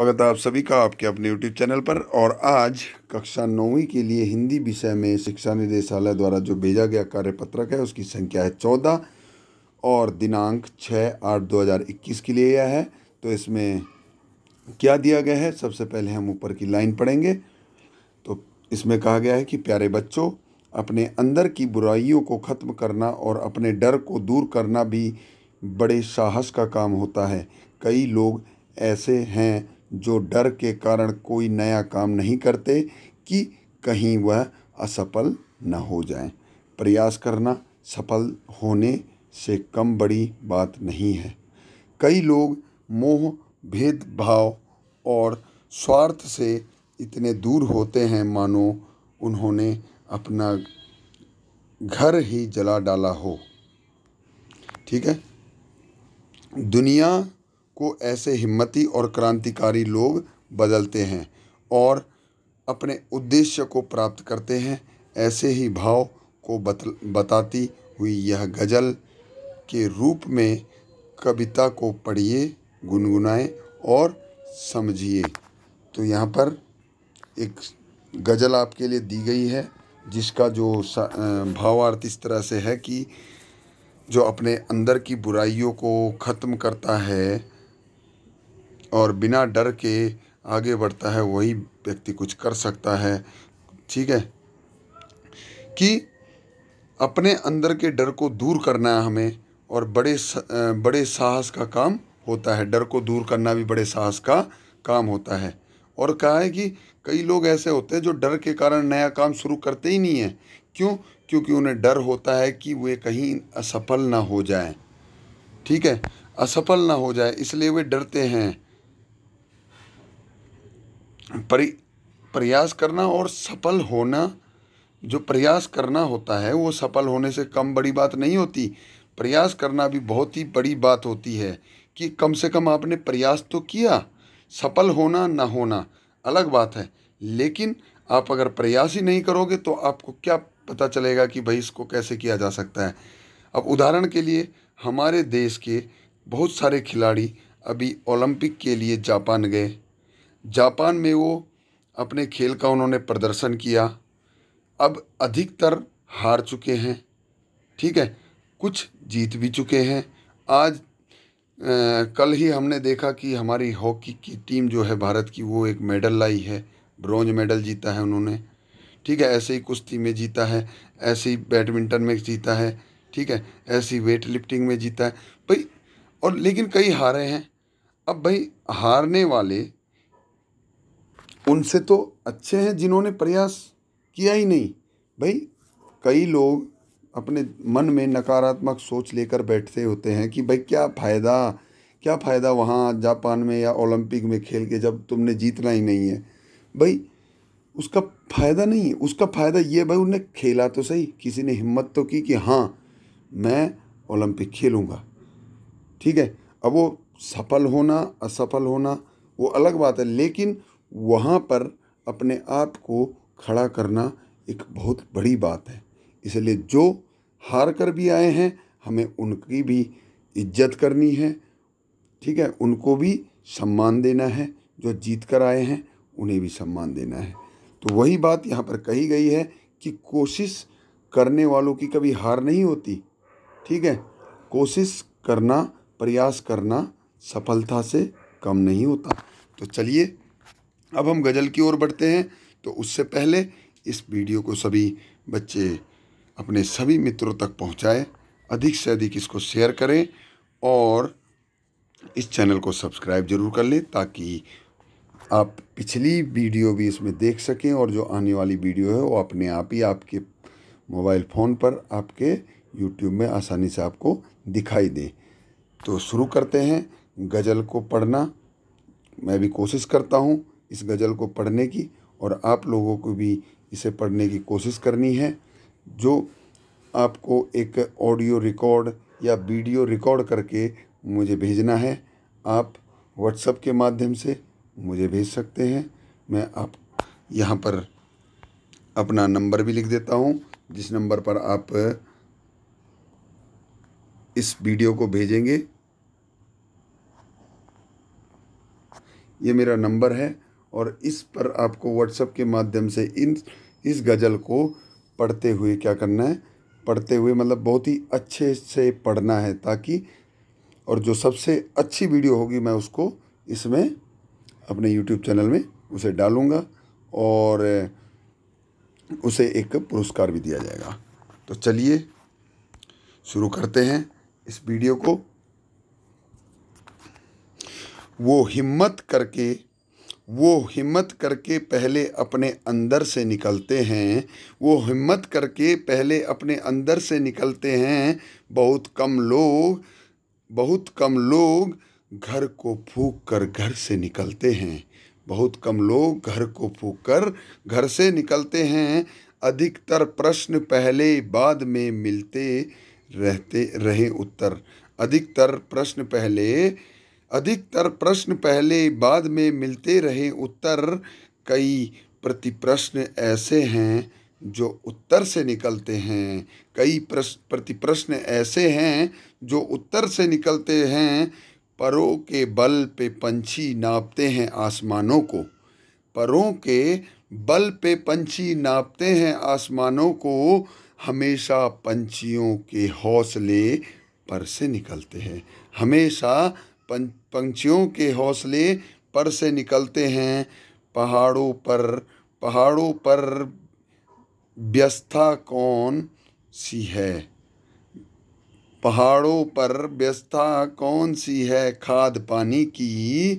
स्वागत है आप सभी का आपके अपने YouTube चैनल पर और आज कक्षा नौवीं के लिए हिंदी विषय में शिक्षा निदेशालय द्वारा जो भेजा गया कार्यपत्रक है उसकी संख्या है चौदह और दिनांक छः आठ दो हज़ार इक्कीस के लिए यह है तो इसमें क्या दिया गया है सबसे पहले हम ऊपर की लाइन पढ़ेंगे तो इसमें कहा गया है कि प्यारे बच्चों अपने अंदर की बुराइयों को ख़त्म करना और अपने डर को दूर करना भी बड़े साहस का काम होता है कई लोग ऐसे हैं जो डर के कारण कोई नया काम नहीं करते कि कहीं वह असफल न हो जाए प्रयास करना सफल होने से कम बड़ी बात नहीं है कई लोग मोह भेदभाव और स्वार्थ से इतने दूर होते हैं मानो उन्होंने अपना घर ही जला डाला हो ठीक है दुनिया को ऐसे हिम्मती और क्रांतिकारी लोग बदलते हैं और अपने उद्देश्य को प्राप्त करते हैं ऐसे ही भाव को बतल बताती हुई यह गज़ल के रूप में कविता को पढ़िए गुनगुनाएं और समझिए तो यहाँ पर एक गज़ल आपके लिए दी गई है जिसका जो भावार्थ इस तरह से है कि जो अपने अंदर की बुराइयों को ख़त्म करता है और बिना डर के आगे बढ़ता है वही व्यक्ति कुछ कर सकता है ठीक है कि अपने अंदर के डर को दूर करना है हमें और बड़े बड़े साहस का काम होता है डर को दूर करना भी बड़े साहस का काम होता है और कहा है कि कई लोग ऐसे होते हैं जो डर के कारण नया काम शुरू करते ही नहीं है क्यों क्योंकि उन्हें डर होता है कि वे कहीं असफल ना हो जाए ठीक है असफल ना हो जाए इसलिए वे डरते हैं परि प्रयास करना और सफल होना जो प्रयास करना होता है वो सफल होने से कम बड़ी बात नहीं होती प्रयास करना भी बहुत ही बड़ी बात होती है कि कम से कम आपने प्रयास तो किया सफल होना ना होना अलग बात है लेकिन आप अगर प्रयास ही नहीं करोगे तो आपको क्या पता चलेगा कि भाई इसको कैसे किया जा सकता है अब उदाहरण के लिए हमारे देश के बहुत सारे खिलाड़ी अभी ओलंपिक के लिए जापान गए जापान में वो अपने खेल का उन्होंने प्रदर्शन किया अब अधिकतर हार चुके हैं ठीक है कुछ जीत भी चुके हैं आज आ, कल ही हमने देखा कि हमारी हॉकी की टीम जो है भारत की वो एक मेडल लाई है ब्रॉन्ज मेडल जीता है उन्होंने ठीक है ऐसे ही कुश्ती में जीता है ऐसे ही बैडमिंटन में जीता है ठीक है ऐसे ही वेट लिफ्टिंग में जीता है भाई और लेकिन कई हारे हैं अब भाई हारने वाले उनसे तो अच्छे हैं जिन्होंने प्रयास किया ही नहीं भाई कई लोग अपने मन में नकारात्मक सोच लेकर बैठते होते हैं कि भाई क्या फ़ायदा क्या फ़ायदा वहाँ जापान में या ओलंपिक में खेल के जब तुमने जीतना ही नहीं है भाई उसका फ़ायदा नहीं है उसका फ़ायदा ये भाई उन्हें खेला तो सही किसी ने हिम्मत तो की कि हाँ मैं ओलंपिक खेलूँगा ठीक है अब वो सफल होना असफल होना वो अलग बात है लेकिन वहाँ पर अपने आप को खड़ा करना एक बहुत बड़ी बात है इसलिए जो हार कर भी आए हैं हमें उनकी भी इज्जत करनी है ठीक है उनको भी सम्मान देना है जो जीत कर आए हैं उन्हें भी सम्मान देना है तो वही बात यहाँ पर कही गई है कि कोशिश करने वालों की कभी हार नहीं होती ठीक है कोशिश करना प्रयास करना सफलता से कम नहीं होता तो चलिए अब हम गज़ल की ओर बढ़ते हैं तो उससे पहले इस वीडियो को सभी बच्चे अपने सभी मित्रों तक पहुँचाएँ अधिक से अधिक इसको शेयर करें और इस चैनल को सब्सक्राइब जरूर कर लें ताकि आप पिछली वीडियो भी इसमें देख सकें और जो आने वाली वीडियो है वो अपने आप ही आपके मोबाइल फ़ोन पर आपके यूट्यूब में आसानी से आपको दिखाई दे तो शुरू करते हैं गज़ल को पढ़ना मैं भी कोशिश करता हूँ इस गज़ल को पढ़ने की और आप लोगों को भी इसे पढ़ने की कोशिश करनी है जो आपको एक ऑडियो रिकॉर्ड या वीडियो रिकॉर्ड करके मुझे भेजना है आप व्हाट्सएप के माध्यम से मुझे भेज सकते हैं मैं आप यहाँ पर अपना नंबर भी लिख देता हूँ जिस नंबर पर आप इस वीडियो को भेजेंगे ये मेरा नंबर है और इस पर आपको व्हाट्सएप के माध्यम से इन इस गज़ल को पढ़ते हुए क्या करना है पढ़ते हुए मतलब बहुत ही अच्छे से पढ़ना है ताकि और जो सबसे अच्छी वीडियो होगी मैं उसको इसमें अपने यूट्यूब चैनल में उसे डालूँगा और उसे एक पुरस्कार भी दिया जाएगा तो चलिए शुरू करते हैं इस वीडियो को वो हिम्मत करके वो हिम्मत करके पहले अपने अंदर से निकलते हैं वो हिम्मत करके पहले अपने अंदर से निकलते हैं बहुत कम लोग बहुत कम लोग घर को फूक कर घर से निकलते हैं बहुत कम लोग घर को फूक कर घर से निकलते हैं अधिकतर प्रश्न पहले बाद में मिलते रहते रहे उत्तर अधिकतर प्रश्न पहले अधिकतर प्रश्न पहले बाद में मिलते रहे उत्तर कई प्रतिप्रश्न ऐसे हैं जो उत्तर से निकलते हैं कई प्रश्न प्रतिप्रश्न ऐसे हैं जो उत्तर से निकलते हैं परों के बल पे पंछी नापते हैं आसमानों को परों के बल पे पंछी नापते हैं आसमानों को हमेशा पंछियों के हौसले पर से निकलते हैं हमेशा पंछियों के हौसले पर से निकलते हैं पहाड़ों पर पहाड़ों पर व्यस्था कौन सी है पहाड़ों पर व्यस्था कौन सी है खाद पानी की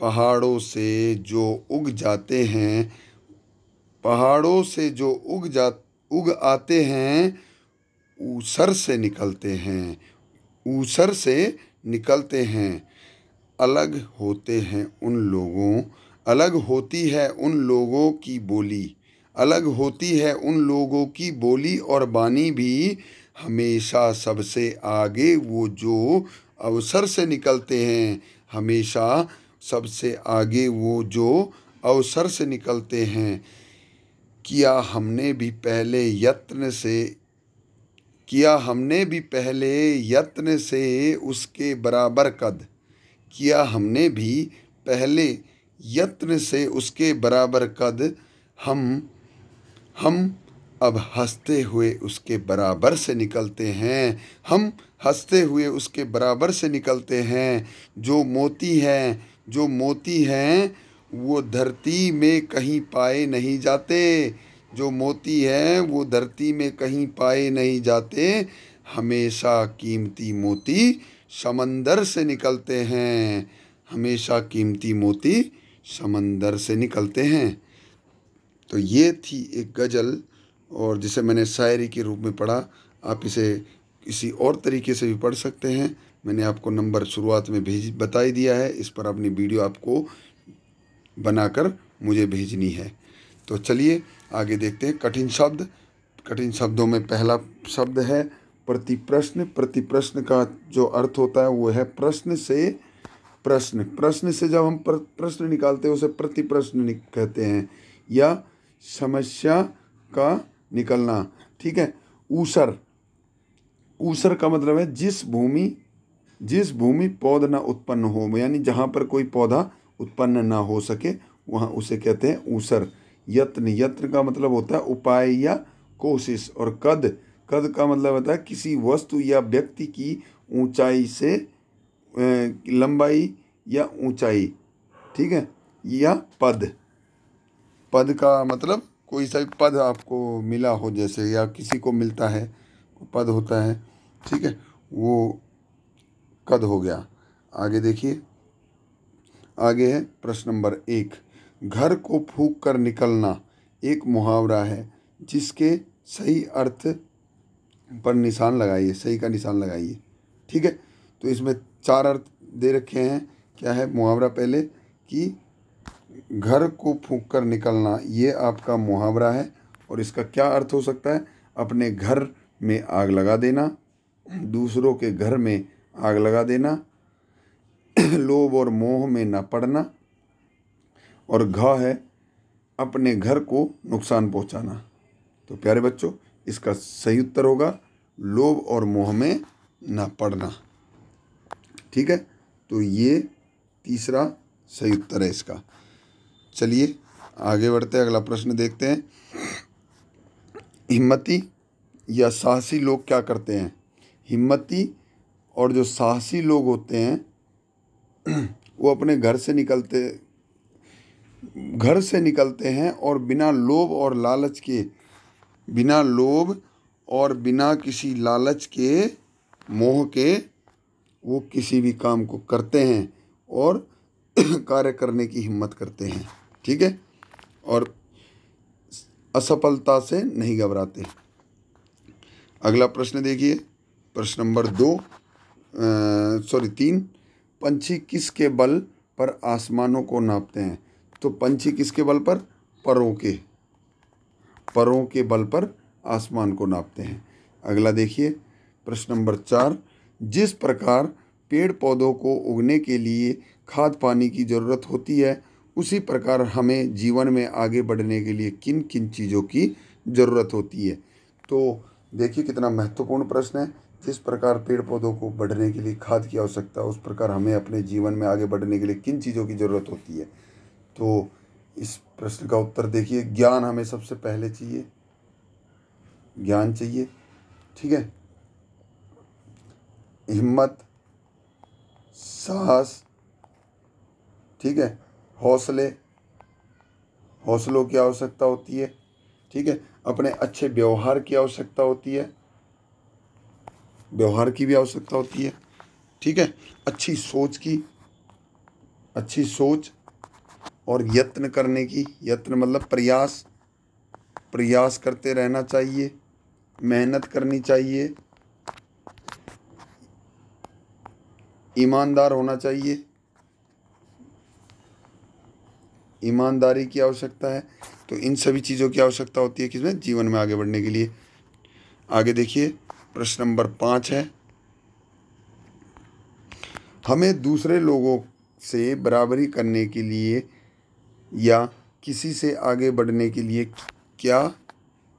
पहाड़ों से जो उग जाते हैं पहाड़ों से जो उग जा उग आते हैं ऊसर से निकलते हैं ऊसर से निकलते हैं अलग होते हैं उन लोगों अलग होती है उन लोगों की बोली अलग होती है उन लोगों की बोली और बानी भी हमेशा सबसे आगे वो जो अवसर से निकलते हैं हमेशा सबसे आगे वो जो अवसर से निकलते हैं किया हमने भी पहले यत्न से किया हमने भी पहले यत्न से उसके बराबर कद किया हमने भी पहले यत्न से उसके बराबर कद हम हम अब हंसते हुए उसके बराबर से निकलते हैं हम हंसते हुए उसके बराबर से निकलते हैं जो मोती हैं जो मोती हैं वो धरती में कहीं पाए नहीं जाते जो मोती हैं वो धरती में कहीं पाए नहीं जाते हमेशा कीमती मोती समंदर से निकलते हैं हमेशा कीमती मोती समंदर से निकलते हैं तो ये थी एक गज़ल और जिसे मैंने शायरी के रूप में पढ़ा आप इसे किसी और तरीके से भी पढ़ सकते हैं मैंने आपको नंबर शुरुआत में भेज बताई दिया है इस पर अपनी वीडियो आपको बनाकर मुझे भेजनी है तो चलिए आगे देखते हैं कठिन शब्द कठिन शब्दों में पहला शब्द है प्रतिप्रश्न प्रतिप्रश्न का जो अर्थ होता है वो है प्रश्न से प्रश्न प्रश्न से जब हम प्रश्न निकालते हैं उसे प्रति प्रश्न कहते हैं या समस्या का निकलना ठीक है ऊसर ऊसर का मतलब है जिस भूमि जिस भूमि पौध ना उत्पन्न हो यानी जहाँ पर कोई पौधा उत्पन्न ना हो सके वहाँ उसे कहते हैं ऊसर यत्न यत्न का मतलब होता है उपाय या कोशिश और कद कद का मतलब होता है किसी वस्तु या व्यक्ति की ऊंचाई से लंबाई या ऊंचाई ठीक है या पद पद का मतलब कोई सा पद आपको मिला हो जैसे या किसी को मिलता है पद होता है ठीक है वो कद हो गया आगे देखिए आगे है प्रश्न नंबर एक घर को फूंक कर निकलना एक मुहावरा है जिसके सही अर्थ पर निशान लगाइए सही का निशान लगाइए ठीक है तो इसमें चार अर्थ दे रखे हैं क्या है मुहावरा पहले कि घर को फूंक कर निकलना ये आपका मुहावरा है और इसका क्या अर्थ हो सकता है अपने घर में आग लगा देना दूसरों के घर में आग लगा देना लोभ और मोह में न पड़ना और घ है अपने घर को नुकसान पहुंचाना तो प्यारे बच्चों इसका सही उत्तर होगा लोभ और मोह में ना पड़ना ठीक है तो ये तीसरा सही उत्तर है इसका चलिए आगे बढ़ते हैं अगला प्रश्न देखते हैं हिम्मती या साहसी लोग क्या करते हैं हिम्मती और जो साहसी लोग होते हैं वो अपने घर से निकलते घर से निकलते हैं और बिना लोभ और लालच के बिना लोभ और बिना किसी लालच के मोह के वो किसी भी काम को करते हैं और कार्य करने की हिम्मत करते हैं ठीक है और असफलता से नहीं घबराते अगला प्रश्न देखिए प्रश्न नंबर दो सॉरी तीन पंछी किसके बल पर आसमानों को नापते हैं तो पंछी किसके बल पर परों के परों के बल पर आसमान को नापते हैं अगला देखिए प्रश्न नंबर चार जिस प्रकार पेड़ पौधों को उगने के लिए खाद पानी की ज़रूरत होती है उसी प्रकार हमें जीवन में आगे बढ़ने के लिए किन किन चीज़ों की ज़रूरत होती है तो देखिए कितना महत्वपूर्ण प्रश्न है जिस प्रकार पेड़ पौधों को बढ़ने के लिए खाद की आवश्यकता उस प्रकार हमें अपने जीवन में आगे बढ़ने के लिए किन चीज़ों की ज़रूरत होती है तो इस प्रश्न का उत्तर देखिए ज्ञान हमें सबसे पहले चाहिए ज्ञान चाहिए ठीक है हिम्मत साहस ठीक है हौसले हौसलों की आवश्यकता होती है ठीक है अपने अच्छे व्यवहार की आवश्यकता होती है व्यवहार की भी आवश्यकता होती है ठीक है अच्छी सोच की अच्छी सोच और यत्न करने की यत्न मतलब प्रयास प्रयास करते रहना चाहिए मेहनत करनी चाहिए ईमानदार होना चाहिए ईमानदारी की आवश्यकता है तो इन सभी चीज़ों की आवश्यकता होती है किसमें जीवन में आगे बढ़ने के लिए आगे देखिए प्रश्न नंबर पाँच है हमें दूसरे लोगों से बराबरी करने के लिए या किसी से आगे बढ़ने के लिए क्या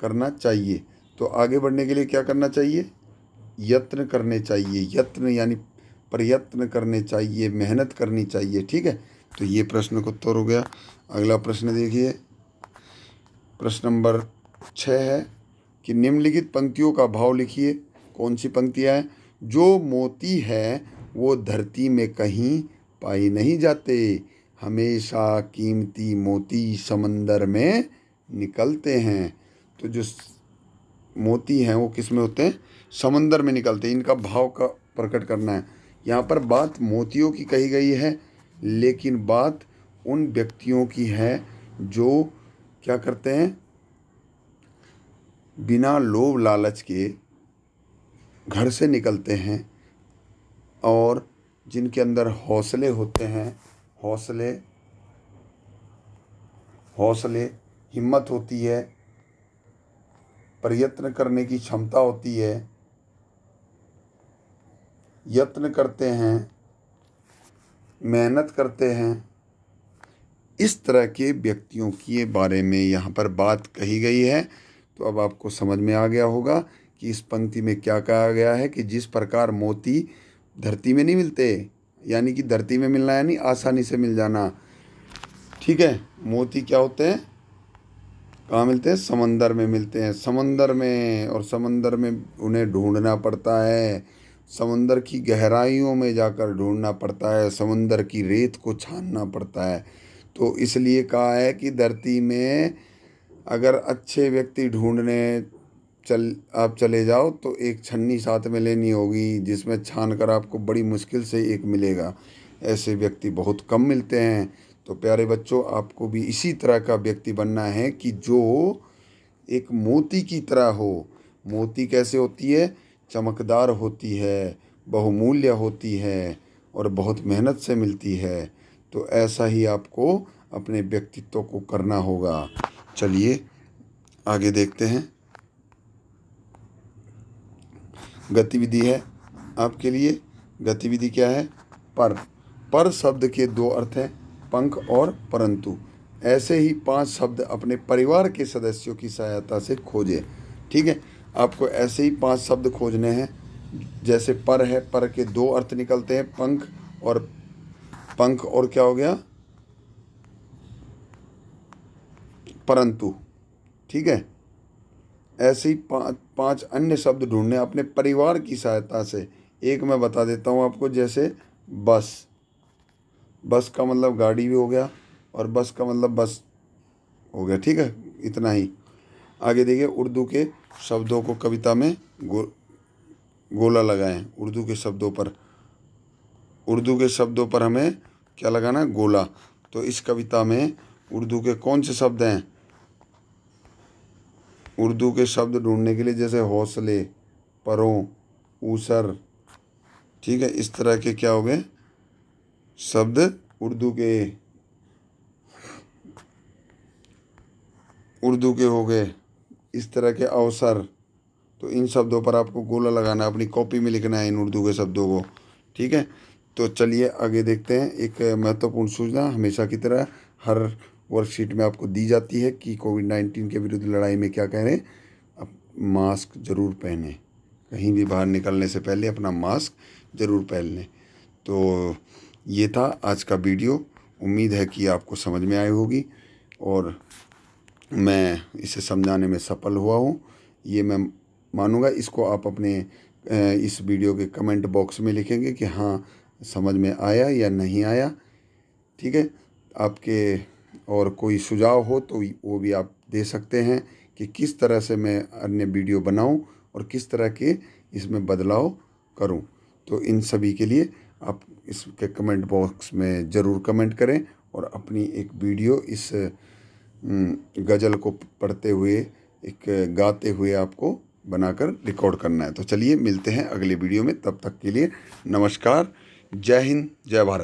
करना चाहिए तो आगे बढ़ने के लिए क्या करना चाहिए यत्न करने चाहिए यत्न यानी प्रयत्न करने चाहिए मेहनत करनी चाहिए ठीक है तो ये प्रश्न का उत्तर हो गया अगला प्रश्न देखिए प्रश्न नंबर छः है कि निम्नलिखित पंक्तियों का भाव लिखिए कौन सी पंक्तियाँ हैं जो मोती है वो धरती में कहीं पाई नहीं जाते हमेशा कीमती मोती समंदर में निकलते हैं तो जो मोती हैं वो किस में होते हैं समंदर में निकलते हैं इनका भाव का प्रकट करना है यहाँ पर बात मोतियों की कही गई है लेकिन बात उन व्यक्तियों की है जो क्या करते हैं बिना लोभ लालच के घर से निकलते हैं और जिनके अंदर हौसले होते हैं हौसले हौसले हिम्मत होती है प्रयत्न करने की क्षमता होती है यत्न करते हैं मेहनत करते हैं इस तरह के व्यक्तियों के बारे में यहाँ पर बात कही गई है तो अब आपको समझ में आ गया होगा कि इस पंक्ति में क्या कहा गया है कि जिस प्रकार मोती धरती में नहीं मिलते यानी कि धरती में मिलना यानी आसानी से मिल जाना ठीक है मोती क्या होते हैं कहाँ मिलते हैं समंदर में मिलते हैं समंदर में और समंदर में उन्हें ढूंढना पड़ता है समंदर की गहराइयों में जाकर ढूंढना पड़ता है समंदर की रेत को छानना पड़ता है तो इसलिए कहा है कि धरती में अगर अच्छे व्यक्ति ढूंढने चल आप चले जाओ तो एक छन्नी साथ में लेनी होगी जिसमें छान कर आपको बड़ी मुश्किल से एक मिलेगा ऐसे व्यक्ति बहुत कम मिलते हैं तो प्यारे बच्चों आपको भी इसी तरह का व्यक्ति बनना है कि जो एक मोती की तरह हो मोती कैसे होती है चमकदार होती है बहुमूल्य होती है और बहुत मेहनत से मिलती है तो ऐसा ही आपको अपने व्यक्तित्व को करना होगा चलिए आगे देखते हैं गतिविधि है आपके लिए गतिविधि क्या है पर पर शब्द के दो अर्थ हैं पंख और परंतु ऐसे ही पांच शब्द अपने परिवार के सदस्यों की सहायता से खोजें ठीक है आपको ऐसे ही पांच शब्द खोजने हैं जैसे पर है पर के दो अर्थ निकलते हैं पंख और पंख और क्या हो गया परंतु ठीक है ऐसे ही पाँच अन्य शब्द ढूंढने अपने परिवार की सहायता से एक मैं बता देता हूँ आपको जैसे बस बस का मतलब गाड़ी भी हो गया और बस का मतलब बस हो गया ठीक है इतना ही आगे देखिए उर्दू के शब्दों को कविता में गो गोला लगाएं उर्दू के शब्दों पर उर्दू के शब्दों पर हमें क्या लगाना गोला तो इस कविता में उर्दू के कौन से शब्द हैं उर्दू के शब्द ढूंढने के लिए जैसे हौसले परों ऊसर ठीक है इस तरह के क्या हो गए शब्द उर्दू के उर्दू के हो गए इस तरह के अवसर तो इन शब्दों पर आपको गोला लगाना है अपनी कॉपी में लिखना है इन उर्दू के शब्दों को ठीक है तो चलिए आगे देखते हैं एक महत्वपूर्ण सूचना हमेशा की तरह हर वर्कशीट में आपको दी जाती है कि कोविड नाइन्टीन के विरुद्ध लड़ाई में क्या कह रहे हैं आप मास्क ज़रूर पहने कहीं भी बाहर निकलने से पहले अपना मास्क ज़रूर पहन लें तो ये था आज का वीडियो उम्मीद है कि आपको समझ में आई होगी और मैं इसे समझाने में सफल हुआ हूँ ये मैं मानूंगा इसको आप अपने इस वीडियो के कमेंट बॉक्स में लिखेंगे कि हाँ समझ में आया या नहीं आया ठीक है आपके और कोई सुझाव हो तो वो भी आप दे सकते हैं कि किस तरह से मैं अन्य वीडियो बनाऊं और किस तरह के इसमें बदलाव करूं तो इन सभी के लिए आप इसके कमेंट बॉक्स में ज़रूर कमेंट करें और अपनी एक वीडियो इस गज़ल को पढ़ते हुए एक गाते हुए आपको बनाकर रिकॉर्ड करना है तो चलिए मिलते हैं अगले वीडियो में तब तक के लिए नमस्कार जय हिंद जय भारत